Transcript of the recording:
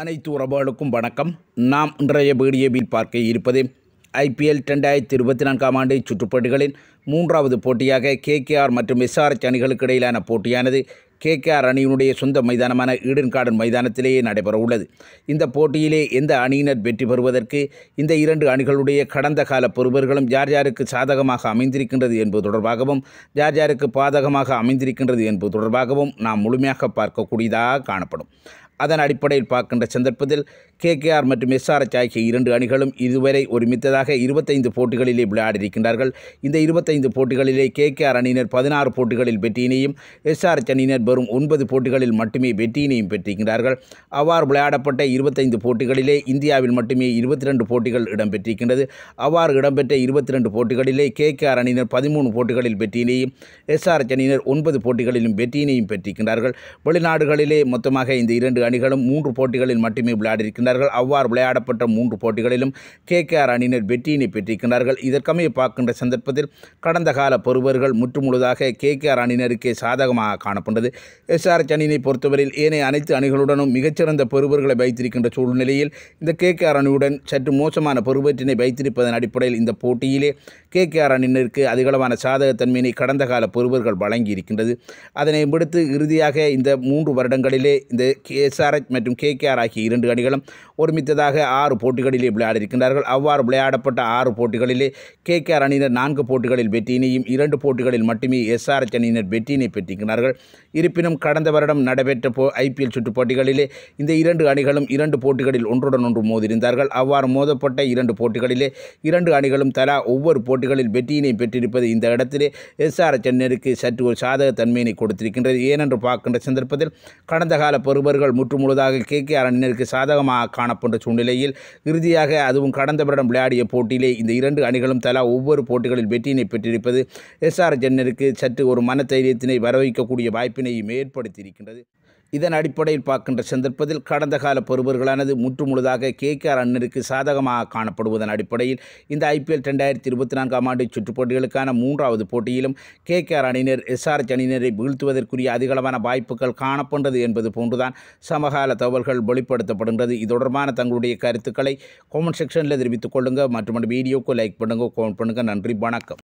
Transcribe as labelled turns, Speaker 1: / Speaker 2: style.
Speaker 1: அனைத்து உறவுகளுக்கும் வணக்கம் நாம் இன்றைய வீடியோவில் பார்க்க இருப்பது ஐபிஎல் ரெண்டாயிரத்தி இருபத்தி நான்காம் ஆண்டு சுற்றுப்போட்டிகளின் மூன்றாவது போட்டியாக கேகேஆர் மற்றும் எஸ்ஆர்எச் அணிகளுக்கு இடையிலான போட்டியானது கேகேஆர் அணியினுடைய சொந்த மைதானமான ஈடன் கார்டன் மைதானத்திலேயே நடைபெற உள்ளது இந்த போட்டியிலே எந்த அணியினர் வெற்றி பெறுவதற்கு இந்த இரண்டு அணிகளுடைய கடந்த கால பொறுவர்களும் யார் யாருக்கு சாதகமாக அமைந்திருக்கின்றது என்பது தொடர்பாகவும் யார் யாருக்கு பாதகமாக அமைந்திருக்கின்றது என்பது தொடர்பாகவும் நாம் முழுமையாக பார்க்கக்கூடியதாக காணப்படும் அதன் அடிப்படையில் பார்க்கின்ற சந்தர்ப்பத்தில் கேகேஆர் மற்றும் எஸ்ஆர்எச் ஆகிய இரண்டு அணிகளும் இதுவரை ஒருமித்ததாக இருபத்தைந்து போட்டிகளிலே விளையாடியிருக்கின்றார்கள் இந்த இருபத்தைந்து போட்டிகளிலே கேகேஆர் அணியினர் பதினாறு போட்டிகளில் வெற்றியினையும் எஸ்ஆர்எச் அணியினர் வரும் ஒன்பது போட்டிகளில் மட்டுமே வெற்றியினையும் பெற்றிருக்கிறார்கள் அவ்வாறு விளையாடப்பட்ட இருபத்தைந்து போட்டிகளிலே இந்தியாவில் மட்டுமே இருபத்தி ரெண்டு போட்டிகள் இடம்பெற்றிருக்கின்றது அவ்வாறு இடம்பெற்ற இருபத்தி ரெண்டு போட்டிகளிலே கேகேஆர் அணியினர் பதிமூணு போட்டிகளில் வெற்றியினையும் எஸ்ஆர்எச் அணியினர் ஒன்பது போட்டிகளிலும் வெற்றியினையும் பெற்றிருக்கின்றார்கள் வெளிநாடுகளிலே மொத்தமாக இந்த இரண்டு அணிகளும் மூன்று போட்டிகளில் மட்டுமே விளையாடியிருக்கிறார்கள் அவ்வாறு விளையாடப்பட்ட மூன்று போட்டிகளிலும் கேகேஆர் அணியினர் வெற்றியினை பெற்றிருக்கிறார்கள் இதற்கமைய பார்க்கின்ற சந்தர்ப்பத்தில் கடந்த கால பருவர்கள் முற்றுமுழுதாக கேகேஆர் அணியினருக்கே சாதகமாக காணப்பட்டது எஸ்ஆர்எச் அணியினை பொறுத்தவரையில் ஏனைய அனைத்து அணிகளுடனும் மிகச்சிறந்த பொறுவர்களை வைத்திருக்கின்ற சூழ்நிலையில் இந்த ஆர் அணியுடன் சற்று மோசமான பொறுவற்றினை வைத்திருப்பதன் அடிப்படையில் இந்த போட்டியிலே கேகேஆர் அணியினருக்கு அதிகளவான சாதகத்தன்மையினை கடந்த கால பொறுவர்கள் வழங்கியிருக்கின்றது அதனை விடுத்து இறுதியாக இந்த மூன்று வருடங்களிலே இந்த எஸ் எஸ்ஆர்ஹெச் மற்றும் கேகேஆர் ஆகிய இரண்டு அணிகளும் ஒருமித்ததாக ஆறு போட்டிகளிலே விளையாடியிருக்கின்றார்கள் அவ்வாறு விளையாடப்பட்ட ஆறு போட்டிகளிலே கேகேஆர் அணியினர் நான்கு போட்டிகளில் வெற்றியினையும் இரண்டு போட்டிகளில் மட்டுமே எஸ்ஆர்ஹெச் அணியினர் வெற்றியினை பெற்றிருக்கிறார்கள் இருப்பினும் கடந்த வருடம் நடைபெற்ற போ ஐபிஎல் சுற்று போட்டிகளிலே இந்த இரண்டு அணிகளும் இரண்டு போட்டிகளில் ஒன்றுடன் ஒன்று மோதியிருந்தார்கள் அவ்வாறு மோதப்பட்ட இரண்டு போட்டிகளிலே இரண்டு அணிகளும் தலா ஒவ்வொரு போட்டிகளில் வெற்றியினை பெற்றிருப்பது இந்த இடத்திலே எஸ்ஆர்ஹெச் சென்னருக்கு சற்று ஒரு சாதக தன்மையினை கொடுத்திருக்கின்றது ஏனென்று பார்க்கின்ற சந்தர்ப்பத்தில் கடந்த கால பெறுபர்கள் சுற்று முழுதாக கே கே அணியினருக்கு சாதகமாக காணப்பட்ட சூழ்நிலையில் இறுதியாக அதுவும் கடந்த வருடம் விளையாடிய போட்டியிலே இந்த இரண்டு அணிகளும் தலா ஒவ்வொரு போட்டிகளில் வெற்றியினை பெற்றிருப்பது எஸ்ஆர் ஜென்னருக்கு சற்று ஒரு மன தைரியத்தினை வரவைக்கக்கூடிய வாய்ப்பினையும் ஏற்படுத்தியிருக்கின்றது இதன் அடிப்படையில் பார்க்கின்ற சந்தர்ப்பத்தில் கடந்த கால பருவர்களானது முற்றுமுழுதாக கே கே ஆர் அண்ணனுக்கு சாதகமாக காணப்படுவதன் அடிப்படையில் இந்த ஐபிஎல் ரெண்டாயிரத்தி இருபத்தி நான்காம் ஆண்டு சுற்றுப்போட்டிகளுக்கான மூன்றாவது போட்டியிலும் கே கே ஆர் அணியினர் எஸ்ஆர்ஹெச் அணியினரை வீழ்த்துவதற்குரிய அதிகளவான வாய்ப்புகள் காணப்பட்டது என்பது போன்றுதான் சமகால தகவல்கள் வெளிப்படுத்தப்படுகின்றது இது தொடர்பான தங்களுடைய கருத்துக்களை கமெண்ட் செக்ஷனில் தெரிவித்துக் கொள்ளுங்கள் மற்றும் வீடியோக்கு லைக் பண்ணுங்கள் கமெண்ட் பண்ணுங்கள் நன்றி வணக்கம்